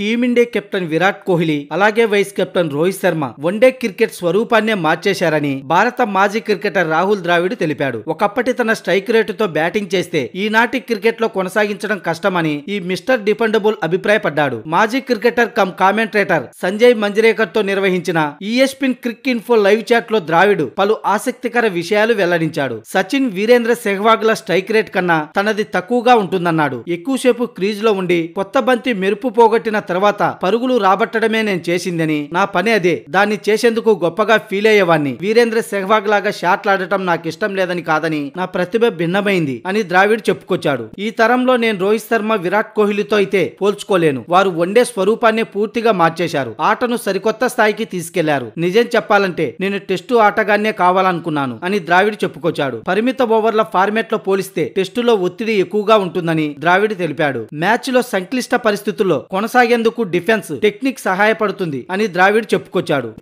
team India captain Virat Kohli అలాగే vice captain Rohit Sharma one day cricket స్వరూపాన్నే మార్చేశారని భారత మాజీ క్రికెటర్ రాహుల్ ద్రావిడ్ తెలిపాడు ఒకప్పటి తన స్ట్రైక్ రేటుతో బ్యాటింగ్ చేస్తే ఈనాటి క్రికెట్ లో కొనసాగించడం కష్టమని ఈ మిస్టర్ డిపెండబుల్ అభిప్రాయపడ్డాడు మాజీ cricketer come commentator Sanjay Manjrekar తో నిర్వహించిన ESPN Cricinfo live chat లో ద్రావిడ్ పలు ఆసక్తికర విషయాలు వెల్లడించాడు సచిన్ వీరేంద్ర సెహ్వాగ్ ల స్ట్రైక్ రేట్ కన్నా తనది తక్కువగా ఉంటుందన్నాడు ఎక్కువసేపు క్రీజ్ లో ఉండి కొత్త బంతి మెరుపు పోగొట్టిన తర్వాత పరుగులు రాబట్టడమే నేను చేసిందని నా పని అదే దాన్ని చేసేందుకు గొప్పగా ఫీల్ అయ్యేవాన్ని వీరేంద్ర సెహ్వాగ్ లాగా షాట్లాడటం నాకు ఇష్టం లేదని కాదని నా ప్రతిభ భిన్నమైంది అని ద్రావిడ్ చెప్పుకొచ్చాడు ఈ తరంలో నేను రోహిత్ శర్మ విరాట్ కోహ్లీతో అయితే పోల్చుకోలేను వారు వండే స్వరూపాన్ని పూర్తిగా మార్చేశారు ఆటను సరికొత్త స్థాయికి తీసుకెళ్లారు నిజం చెప్పాలంటే నేను టెస్టు ఆటగానే కావాలనుకున్నాను అని ద్రావిడ్ చెప్పుకొచ్చాడు పరిమిత ఓవర్ల ఫార్మేట్ లో పోలిస్తే టెస్టులో ఒత్తిడి ఎక్కువగా ఉంటుందని ద్రావిడ్ తెలిపాడు మ్యాచ్ లో సంక్లిష్ట పరిస్థితుల్లో కొనసాగే చేసేందుకు డిఫెన్స్ టెక్నిక్ సహాయపడుతుంది అని ద్రావిడ్ చెప్పుకొచ్చాడు